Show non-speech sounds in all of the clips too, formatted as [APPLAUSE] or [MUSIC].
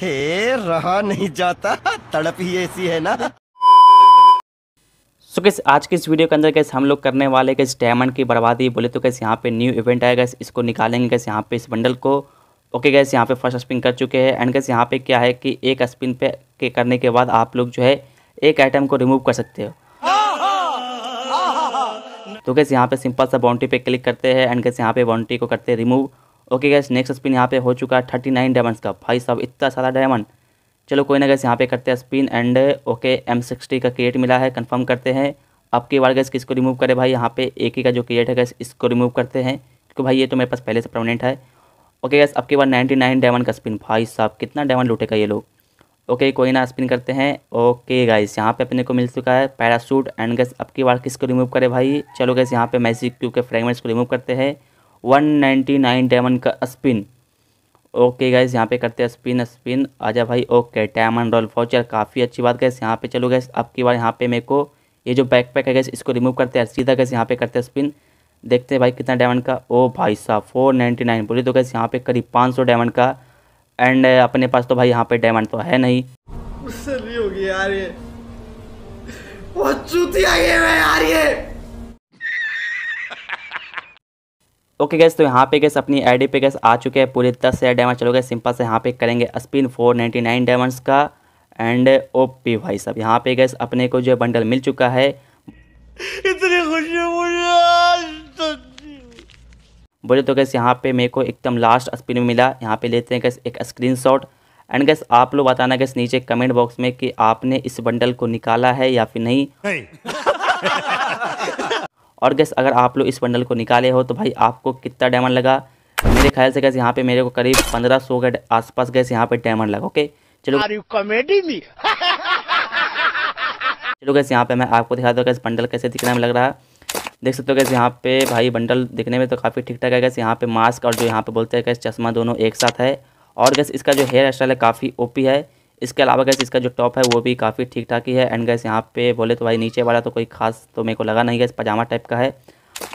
हे रहा नहीं जाता तड़प ही ऐसी है ना तो कैसे आज के इस वीडियो के अंदर कैसे हम लोग करने वाले कैसे डायमंड की बर्बादी बोले तो कैसे यहाँ पे न्यू इवेंट आएगा इसको निकालेंगे कैसे यहाँ पे इस बंडल को ओके गैस यहाँ पे फर्स्ट स्पिन कर चुके हैं एंड कैसे यहाँ पे क्या है कि एक स्पिन पे के करने के बाद आप लोग जो है एक आइटम को रिमूव कर सकते हो तो कैसे यहाँ पे सिंपल सा बाउंड्री पे क्लिक करते हैं एंड कैसे यहाँ पे बाउंड्री को करते हैं remove okay guys next spin यहाँ पे हो चुका है थर्टी नाइन डायमंड्स का भाई साहब इतना सारा डायमंड चलो कोई ना गैस यहाँ पे करते हैं spin and okay M sixty का क्रिएट मिला है कंफर्म करते हैं अब की बार गैस किसको रिमूव करें भाई यहाँ पे एक ही का जो क्रिएट है गैस इसको रिमूव करते हैं क्योंकि भाई ये तो मेरे पास पहले से परमानेंट है ओके गैस अब की बार नाइन्टी नाइन डायमंड का स्पिन भाई साहब कितना डायमंड लूटेगा ये लोग ओके कोई ना स्पिन करते हैं ओके गाइस यहाँ पे अपने को मिल चुका है पैरासूट एंड गैस अब की बार किसको रिमूव करें भाई चलो गैस यहाँ पे मैसी क्योंकि के फ्रेगमेंट्स को रिमूव करते हैं नाइन डायमंड का स्पिन ओके गैस यहाँ पे करते हैं स्पिन स्पिन आजा भाई ओके डायमंड रॉयल फाउचर काफ़ी अच्छी बात गैस यहाँ पे चलो गैस अब की बार यहाँ पे मेरे को ये जो बैक पैक है गैस इसको रिमूव करते हैं सीधा गैस यहाँ पे करते हैं स्पिन देखते हैं भाई कितना डायमंड का ओ भाई साहब फोर नाइन्टी नाइन बोले तो गैस यहाँ पे करीब पाँच सौ डायमंड का एंड uh, अपने पास तो भाई यहाँ पे डायमंड तो है नहीं उससे नहीं होगी यार ये है यार ये ओके गैस तो यहाँ पे गैस अपनी आईडी पे गैस आ चुके हैं पूरे दस हज़ार डायमंड चलोगे सिंपल से यहाँ पे करेंगे spin four ninety nine diamonds का एंड ओ पी भाई सब यहाँ पे गैस अपने को जो बंडल मिल चुका है इतनी खुशी बोले तो गैस यहाँ पे मेरे को एकदम लास्ट स्पिन में मिला यहाँ पे लेते हैं गैस एक शॉट एंड गैस आप लोग बताना गैस नीचे कमेंट बॉक्स में कि आपने इस बंडल को निकाला है या फिर नहीं, नहीं। [LAUGHS] और गैस अगर आप लोग इस बंडल को निकाले हो तो भाई आपको कितना डायमंड लगा मेरे ख्याल से गैस यहाँ पे मेरे को करीब पंद्रह सौ के आसपास गैस यहाँ पे डायमंड लगा ओके चलो कॉमेडी [LAUGHS] चलो गैस यहाँ पे मैं आपको दिखा दूँ गैस बंडल कैसे दिखने में लग रहा है देख सकते हो गैस यहाँ पे भाई बंडल दिखने में तो काफ़ी ठीक ठाक है गैस यहाँ पे मास्क और जो यहाँ पे बोलते हैं गैस चश्मा दोनों एक साथ है और गैस इसका जो हेयर स्टाइल है काफ़ी ओपी है इसके अलावा गैस इसका जो टॉप है वो भी काफ़ी ठीक ठाक ही है एंड गैस यहाँ पे बोले तो भाई नीचे वाला तो कोई खास तो मेरे को लगा नहीं गैस पजामा टाइप का है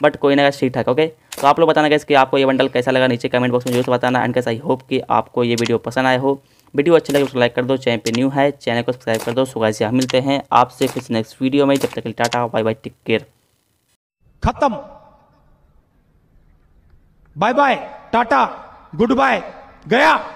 बट कोई ना गैस ठीक ठाक ओके तो आप लोग बताना गैस कि आपको ये बंडल कैसा लगा नीचे कमेंट बॉक्स में जरूर बताना एंड गैस आई होप कि आपको ये वीडियो पसंद आया हो वीडियो अच्छी लगे उसको लाइक कर दो चैनल पे न्यू है चैनल को सब्सक्राइब कर दो सुबह से हम मिलते हैं आपसे फिर नेक्स्ट वीडियो में जब तक ta ta bye bye take care खत्म bye bye ta ta goodbye गया